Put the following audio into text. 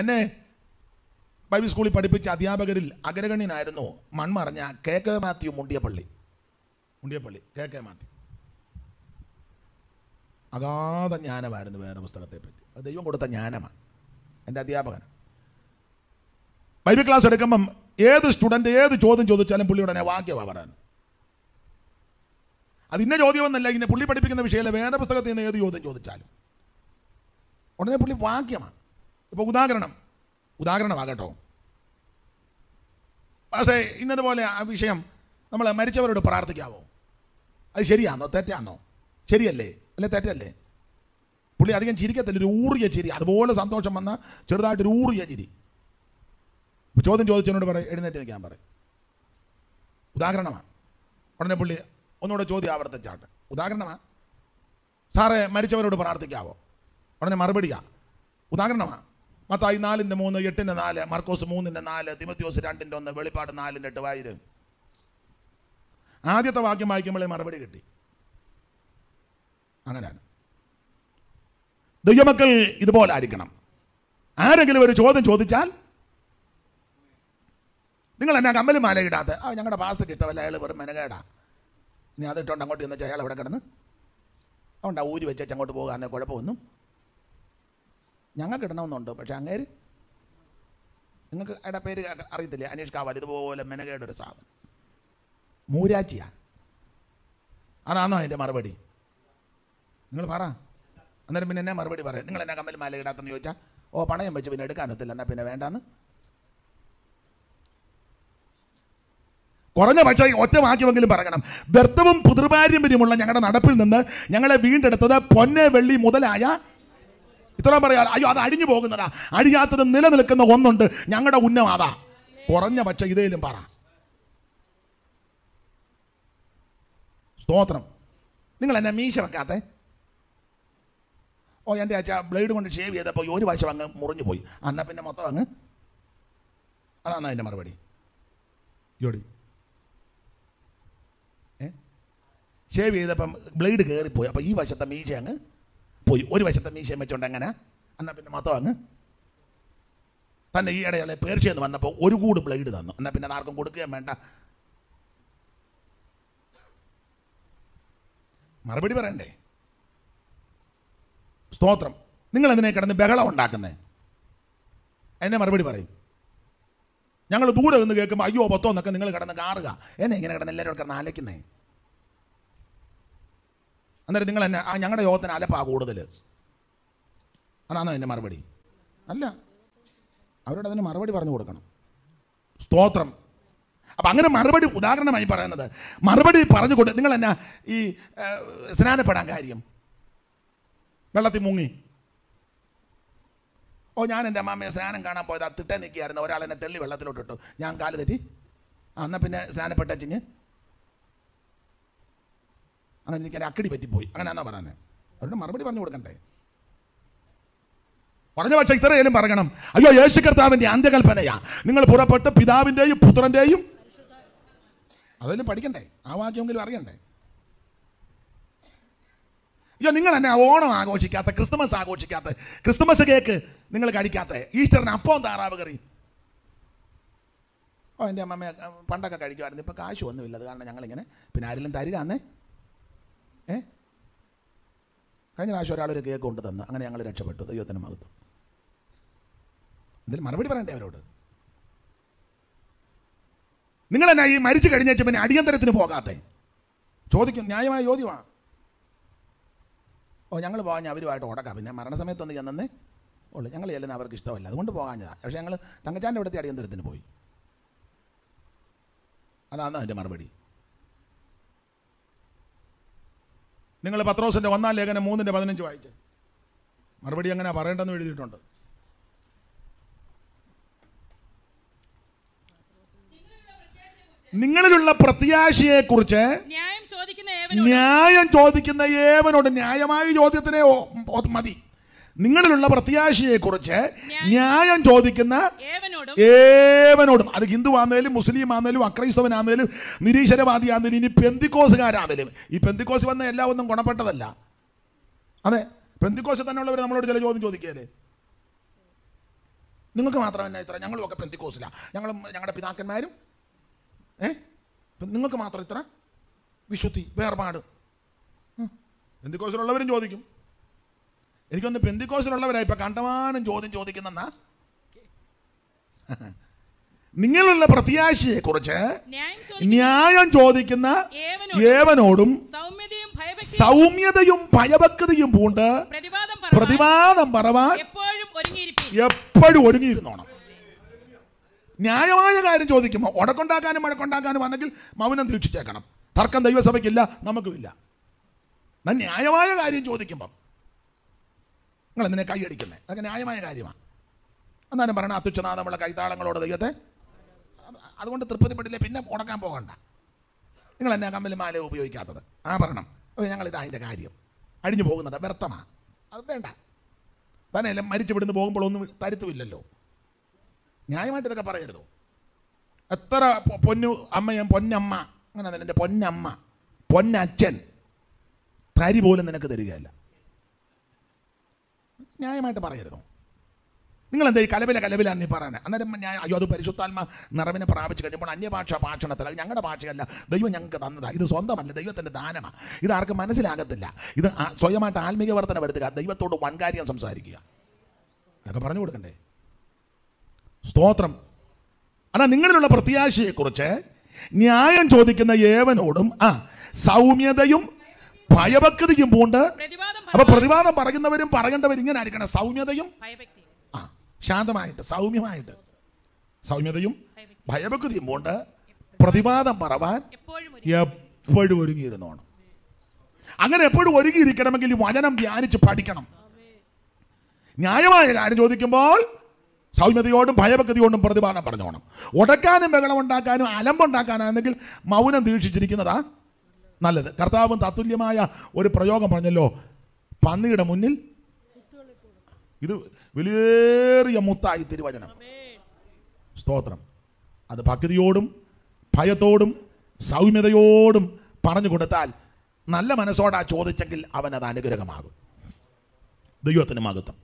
എന്നെ ബൈബിൾ സ്കൂളിൽ പഠിപ്പിച്ച അധ്യാപകരിൽ അഗ്രഗണ്യനായിരുന്നു മൺമറഞ്ഞ K K Mathew Mundiyappally Mundiyappally K K Mathew അഗാധ ജ്ഞാനമായിരുന്നു വേറെ പുസ്തകത്തെപ്പറ്റി അത് ദൈവം കൊടുത്ത ജ്ഞാനമാണ് എൻ്റെ അധ്യാപകൻ ബൈബിൾ ക്ലാസ് എടുക്കുമ്പം ഏത് സ്റ്റുഡൻ്റ് ഏത് ചോദ്യം ചോദിച്ചാലും പുള്ളി ഉടനെ വാക്യമാണ് പറയാൻ അത് ഇന്ന ചോദ്യമൊന്നല്ല ഇന്നെ പുള്ളി പഠിപ്പിക്കുന്ന വിഷയമല്ല വേറെ പുസ്തകത്തിൽ നിന്ന് ഏത് ചോദ്യം ചോദിച്ചാലും ഉടനെ പുള്ളി വാക്യമാണ് ഇപ്പോൾ ഉദാഹരണം ഉദാഹരണമാകട്ടോ പക്ഷേ ഇന്നതുപോലെ ആ വിഷയം നമ്മൾ മരിച്ചവരോട് പ്രാർത്ഥിക്കാവോ അത് ശരിയാണോ തെറ്റാണോ ശരിയല്ലേ അല്ലെ തെറ്റല്ലേ പുള്ളി അധികം ചിരിക്കത്തില്ല ഒരു ഊറിയ ചിരി അതുപോലെ സന്തോഷം വന്ന ചെറുതായിട്ട് ഒരു ഊറിയ ചിരി ഇപ്പോൾ ചോദ്യം ചോദിച്ചതിനോട് പറയും എഴുന്നേറ്റ് നിൽക്കാൻ പറയും ഉദാഹരണമാണ് ഉടനെ പുള്ളി ഒന്നുകൂടെ ചോദ്യം ആവർത്തിച്ചാട്ട് ഉദാഹരണമാണ് സാറേ മരിച്ചവരോട് പ്രാർത്ഥിക്കാവോ ഉടനെ മറുപടിയാണ് ഉദാഹരണമാണ് മത്തായി നാലിൻ്റെ മൂന്ന് എട്ടിൻ്റെ നാല് മർക്കോസ് മൂന്നിൻ്റെ നാല് തിമത്യോസ് രണ്ടിൻ്റെ ഒന്ന് വെളിപ്പാട് നാലിൻ്റെ എട്ട് വായിര് ആദ്യത്തെ വാക്യം വായിക്കുമ്പോഴേ മറുപടി കിട്ടി അങ്ങനെയാണ് ദൈവമക്കൾ ഇതുപോലെ ആയിരിക്കണം ആരെങ്കിലും ഒരു ചോദ്യം ചോദിച്ചാൽ നിങ്ങൾ എന്നാ മാല ഇടാത്ത ആ ഞങ്ങളുടെ പാസ്റ്റ് കിട്ടവല്ല അയാൾ വെറും മെനകേടാ ഇനി അതിട്ടുണ്ട് അങ്ങോട്ട് ചെന്ന് അയാൾ അവിടെ കിടന്ന് ആ ഊരി വെച്ചാൽ അങ്ങോട്ട് പോകാൻ കുഴപ്പമൊന്നും ഞങ്ങൾക്ക് ഇടണമെന്നുണ്ട് പക്ഷെ അങ്ങേര് നിങ്ങൾക്ക് അയാളുടെ പേര് അറിയത്തില്ലേ അനീഷ് കാവാൽ ഇതുപോലെ ഒരു സാധനം മൂരാച്ചിയാണ് അതാണോ അതിൻ്റെ മറുപടി നിങ്ങൾ പറ അന്നേരം പിന്നെ എന്നെ മറുപടി പറയാം നിങ്ങൾ എന്നെ കമ്മൽ മാല ഇടാത്തെന്ന് ചോദിച്ചാൽ ഓ പണയം വെച്ച് പിന്നെ എടുക്കാനൊത്തില്ല എന്നാൽ പിന്നെ വേണ്ടാന്ന് കുറഞ്ഞ പക്ഷേ ഒറ്റ വാക്യമെങ്കിലും പറയണം വ്യർത്ഥവും പുതുർപാരമ്പര്യമുള്ള ഞങ്ങളുടെ നടപ്പിൽ നിന്ന് ഞങ്ങളെ വീണ്ടെടുത്തത് പൊന്നെ വെള്ളി മുതലായ ഇത്രയും പറയാ അയ്യോ അത് അഴിഞ്ഞു പോകുന്നതാ അഴിയാത്തത് നിലനിൽക്കുന്ന ഒന്നുണ്ട് ഞങ്ങളുടെ ഉന്നമാതാ കുറഞ്ഞ പക്ഷെ ഇതേലും പറ സ്തോത്രം നിങ്ങൾ എന്നെ മീശ വെക്കാത്തേ ഓ എൻ്റെ അച്ഛാ ബ്ലേഡ് കൊണ്ട് ഷേവ് ചെയ്തപ്പോൾ ഒരു വശം അങ്ങ് മുറിഞ്ഞു പോയി എന്നാൽ പിന്നെ മൊത്തം അങ്ങ് അതാണ് അതിൻ്റെ മറുപടി ജോഡി ഏ ഷേവ് ചെയ്തപ്പം ബ്ലേഡ് കയറിപ്പോയി അപ്പോൾ ഈ വശത്തെ മീശ അങ്ങ് പോയി ഒരു വശത്തെ മീശയും വെച്ചോണ്ട് അങ്ങനെ എന്നാൽ പിന്നെ മൊത്തം അങ്ങ് തന്നെ ഈ ഇടയാളെ പേർച്ചയെന്ന് വന്നപ്പോൾ ഒരു കൂട് ബ്ലേഡ് തന്നു എന്നാൽ പിന്നെ ആർക്കും കൊടുക്കുകയും വേണ്ട മറുപടി പറയണ്ടേ സ്തോത്രം നിങ്ങൾ എന്തിനെ കിടന്ന് ബഹളം ഉണ്ടാക്കുന്നേ എന്നെ മറുപടി പറയും ഞങ്ങൾ ദൂരെ നിന്ന് കേൾക്കുമ്പോൾ അയ്യോ പത്തോ എന്നൊക്കെ നിങ്ങൾ കിടന്ന് കാറുക എന്നെ ഇങ്ങനെ കിടന്ന് എല്ലാവരും കിടന്ന് ആലയ്ക്കുന്നേ അന്നേരം നിങ്ങൾ എന്നെ ആ ഞങ്ങളുടെ യോഗത്തിന് അലപ്പാ കൂടുതൽ അതാണോ എൻ്റെ മറുപടി അല്ല അവരോട് അതിന് മറുപടി പറഞ്ഞു കൊടുക്കണം സ്തോത്രം അപ്പം അങ്ങനെ മറുപടി ഉദാഹരണമായി പറയുന്നത് മറുപടി പറഞ്ഞു കൊടുത്ത് നിങ്ങൾ എന്നാ ഈ സ്നാനപ്പെടാൻ കാര്യം വെള്ളത്തിൽ മുങ്ങി ഓ ഞാൻ എൻ്റെ അമ്മാമ്മയെ സ്നാനം കാണാൻ പോയത് ആ തിട്ടേ നിൽക്കുകയായിരുന്നു ഒരാൾ എന്നെ തെള്ളി വെള്ളത്തിലോട്ടിട്ടു ഞാൻ കാല് തെറ്റി ആ എന്നാൽ പിന്നെ സ്നാനപ്പെട്ടച്ചിഞ്ഞ് അങ്ങനെ എനിക്ക് അക്കടി പറ്റിപ്പോയി അങ്ങനെയാണോ പറയാനേ അവരുടെ മറുപടി പറഞ്ഞു കൊടുക്കണ്ടേ പറഞ്ഞ പക്ഷേ ഇത്രയേലും പറയണം അയ്യോ യേശു കർത്താവിന്റെ അന്ത്യകൽപ്പനയാ നിങ്ങൾ പുറപ്പെട്ട് പിതാവിന്റെയും പുത്രന്റെയും അതെല്ലാം പഠിക്കണ്ടേ ആ വാക്യമെങ്കിലും അറിയണ്ടേ അയ്യോ നിങ്ങൾ തന്നെ ഓണം ആഘോഷിക്കാത്ത ക്രിസ്തുമസ് ആഘോഷിക്കാത്ത ക്രിസ്തുമസ് കേക്ക് നിങ്ങൾ കഴിക്കാത്ത ഈസ്റ്ററിന് അപ്പവും താറാവ് കറി ഓ എൻ്റെ അമ്മമ്മ പണ്ടൊക്കെ കഴിക്കുമായിരുന്നു ഇപ്പോൾ കാശ് ഒന്നുമില്ല അത് കാരണം ഞങ്ങളിങ്ങനെ പിന്നെ ആരെങ്കിലും തരികന്നേ ഏ കഴിഞ്ഞ പ്രാവശ്യം ഒരാളൊരു കേക്ക് കൊണ്ട് തന്നു അങ്ങനെ ഞങ്ങൾ രക്ഷപ്പെട്ടു ദൈവത്തിന് മകത്തു ഇതിൽ മറുപടി പറയണ്ടേ അവരോട് നിങ്ങളെന്നാ ഈ മരിച്ചു കഴിഞ്ഞേച്ച് പിന്നെ അടിയന്തരത്തിന് പോകാത്തേ ചോദിക്കും ന്യായമായ ചോദ്യമാണ് ഓ ഞങ്ങൾ പോകാൻ അവരുമായിട്ട് ഉടക്കാം പിന്നെ ഞാൻ തന്നെ ഉള്ളു ഞങ്ങൾ ചെല്ലുന്ന അവർക്ക് ഇഷ്ടമല്ല അതുകൊണ്ട് പോകാഞ്ഞതാണ് പക്ഷേ ഞങ്ങൾ തങ്കച്ചാൻ്റെ ഇവിടുത്തെ അടിയന്തരത്തിന് പോയി അതാണ് അതിൻ്റെ മറുപടി നിങ്ങൾ പത്രോസിൻ്റെ ഒന്നാം ലേഖനം മൂന്നിൻ്റെ പതിനഞ്ച് വായിച്ച് മറുപടി അങ്ങനെ പറയേണ്ടെന്ന് എഴുതിയിട്ടുണ്ട് നിങ്ങളിലുള്ള കുറിച്ച് ന്യായം ചോദിക്കുന്ന ഏവനോട് ന്യായമായ ചോദ്യത്തിനെ മതി നിങ്ങളിലുള്ള കുറിച്ച് ന്യായം ചോദിക്കുന്ന ഏവനോടും അത് ഹിന്ദു ആന്നേലും മുസ്ലിം ആന്നേലും അക്രൈസ്തവനാന്നേലും നിരീശ്വരവാദി ആന്നേലും ഇനി പെന്തിക്കോസുകാരാന്നേലും ഈ പെന്തിക്കോസ് വന്ന എല്ലാ ഒന്നും ഗുണപ്പെട്ടതല്ല അതെ പെന്തിക്കോസ് തന്നെയുള്ളവർ നമ്മളോട് ചില ചോദ്യം ചോദിക്കുകയല്ലേ നിങ്ങൾക്ക് മാത്രമല്ല ഇത്ര ഞങ്ങളും ഒക്കെ പെന്തിക്കോസിലാണ് ഞങ്ങളും ഞങ്ങളുടെ പിതാക്കന്മാരും ഏ നിങ്ങൾക്ക് മാത്രം ഇത്ര വിശുദ്ധി വേർപാട് പെന്തിക്കോസിലുള്ളവരും ചോദിക്കും എനിക്കൊന്ന് പെന്തിക്കോസിലുള്ളവരായി ഇപ്പം കണ്ടമാനം ചോദ്യം ചോദിക്കുന്ന നിങ്ങളുള്ള കുറിച്ച് ന്യായം ചോദിക്കുന്ന ഏവനോടും സൗമ്യതയും ഭയഭക്തിയും പൂണ്ട് പ്രതിവാദം പറവാൻ എപ്പോഴും ഒരുങ്ങിയിരുന്നോണം ന്യായമായ കാര്യം ചോദിക്കുമ്പോൾ ഉടക്കുണ്ടാക്കാനും മഴക്കുണ്ടാക്കാനും ആണെങ്കിൽ മൗനം ദീക്ഷിച്ചേക്കണം തർക്കം ദൈവസഭയ്ക്കില്ല നമുക്കുമില്ല ന്യായമായ കാര്യം ചോദിക്കുമ്പം നിങ്ങൾ എന്തിനെ കൈയടിക്കുന്നത് അതൊക്കെ ന്യായമായ കാര്യമാണ് എന്നാലും പറയണം നമ്മളെ കൈതാളങ്ങളോട് ദൈവത്തെ അതുകൊണ്ട് തൃപ്തിപ്പെട്ടില്ലേ പിന്നെ ഉടക്കാൻ പോകണ്ട നിങ്ങൾ എന്നാ മാല ഉപയോഗിക്കാത്തത് ആ പറയണം ഞങ്ങൾ ഇതാ അതിൻ്റെ കാര്യം അഴിഞ്ഞു പോകുന്നത് വ്യർത്ഥമാണ് അത് വേണ്ട തന്നെയല്ല മരിച്ചു വിടുന്ന് പോകുമ്പോഴൊന്നും തരുത്തുമില്ലല്ലോ ന്യായമായിട്ട് ഇതൊക്കെ പറയരുതോ എത്ര പൊന്നു അമ്മയും പൊന്നമ്മ അങ്ങനെ എൻ്റെ പൊന്നമ്മ പൊന്നച്ഛൻ തരി പോലും നിനക്ക് തരികയല്ല ന്യായമായിട്ട് പറയരുത് നിങ്ങൾ എന്താ ഈ കലവില കലവില എന്നീ പറയാനെ അന്നേരം ഞാൻ അയ്യോ അത് പരിശുദ്ധാത്മ നിറവിനെ പ്രാപിച്ച് കഴിയുമ്പോൾ അന്യഭാഷ ഭാഷണത്തിൽ അത് ഞങ്ങളുടെ ഭാഷയല്ല ദൈവം ഞങ്ങൾക്ക് തന്നതാണ് ഇത് സ്വന്തമല്ല ദൈവത്തിൻ്റെ ദാനമാണ് ഇത് ആർക്കും മനസ്സിലാകത്തില്ല ഇത് സ്വയമായിട്ട് ആത്മീയ വർധന വരുത്തുക ദൈവത്തോട് വൻകാര്യം സംസാരിക്കുക അതൊക്കെ പറഞ്ഞു കൊടുക്കണ്ടേ സ്തോത്രം അതാ നിങ്ങളിലുള്ള പ്രത്യാശയെക്കുറിച്ച് ന്യായം ചോദിക്കുന്ന ഏവനോടും ആ സൗമ്യതയും ഭയഭക്തിയും പൂണ്ട് അപ്പൊ പ്രതിവാദം പറയുന്നവരും പറയേണ്ടവരും ഇങ്ങനെ ആയിരിക്കണം സൗമ്യതയും ആ ശാന്തമായിട്ട് സൗമ്യമായിട്ട് സൗമ്യതയും ഭയഭക്തിയും പൂണ്ട് പ്രതിവാദം പറവാൻ എപ്പോഴും ഒരുങ്ങിയിരുന്നോണം അങ്ങനെ എപ്പോഴും ഒരുങ്ങിയിരിക്കണമെങ്കിൽ വചനം ധ്യാനിച്ച് പഠിക്കണം ന്യായമായ കാര്യം ചോദിക്കുമ്പോൾ സൗമ്യതയോടും ഭയഭക്തിയോടും പ്രതിപാദനം പറഞ്ഞോണം ഉടക്കാനും ബഹളം ഉണ്ടാക്കാനും അലമ്പുണ്ടാക്കാനാണെങ്കിൽ മൗനം ദീക്ഷിച്ചിരിക്കുന്നതാ നല്ലത് കർത്താവും തത്തുല്യമായ ഒരു പ്രയോഗം പറഞ്ഞല്ലോ പന്നിയുടെ മുന്നിൽ ഇത് വലിയേറിയ മുത്തായി തിരുവചനം സ്തോത്രം അത് ഭക്തിയോടും ഭയത്തോടും സൗമ്യതയോടും പറഞ്ഞു കൊടുത്താൽ നല്ല മനസ്സോടാ ചോദിച്ചെങ്കിൽ അവനത് അനുഗ്രഹമാകും ദൈവത്തിന് മഹത്വം